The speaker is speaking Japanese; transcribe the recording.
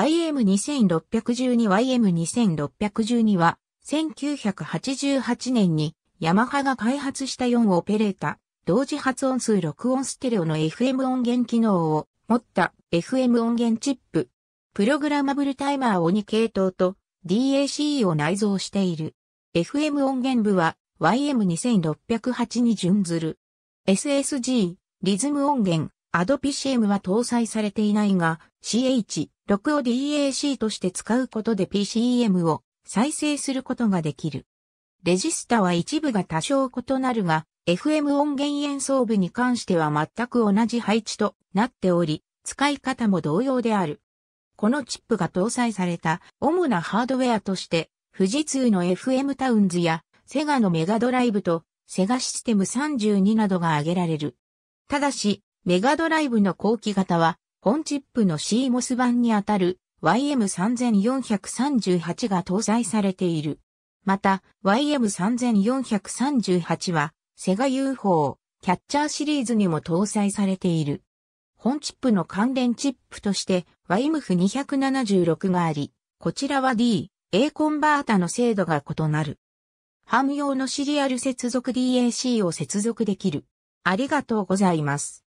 YM2612 YM2612 は1988年にヤマハが開発した4オペレータ、同時発音数録音ステレオの FM 音源機能を持った FM 音源チップ、プログラマブルタイマーを2系統と DAC を内蔵している。FM 音源部は YM2608 に準ずる。SSG、リズム音源、アドピシエムは搭載されていないが、CH6 を DAC として使うことで PCM を再生することができる。レジスタは一部が多少異なるが、FM 音源演奏部に関しては全く同じ配置となっており、使い方も同様である。このチップが搭載された主なハードウェアとして、富士通の FM タウンズやセガのメガドライブとセガシステム32などが挙げられる。ただし、メガドライブの後期型は、本チップの CMOS 版にあたる YM3438 が搭載されている。また、YM3438 は、セガ UFO、キャッチャーシリーズにも搭載されている。本チップの関連チップとして YMF276 があり、こちらは D、A コンバータの精度が異なる。ハム用のシリアル接続 DAC を接続できる。ありがとうございます。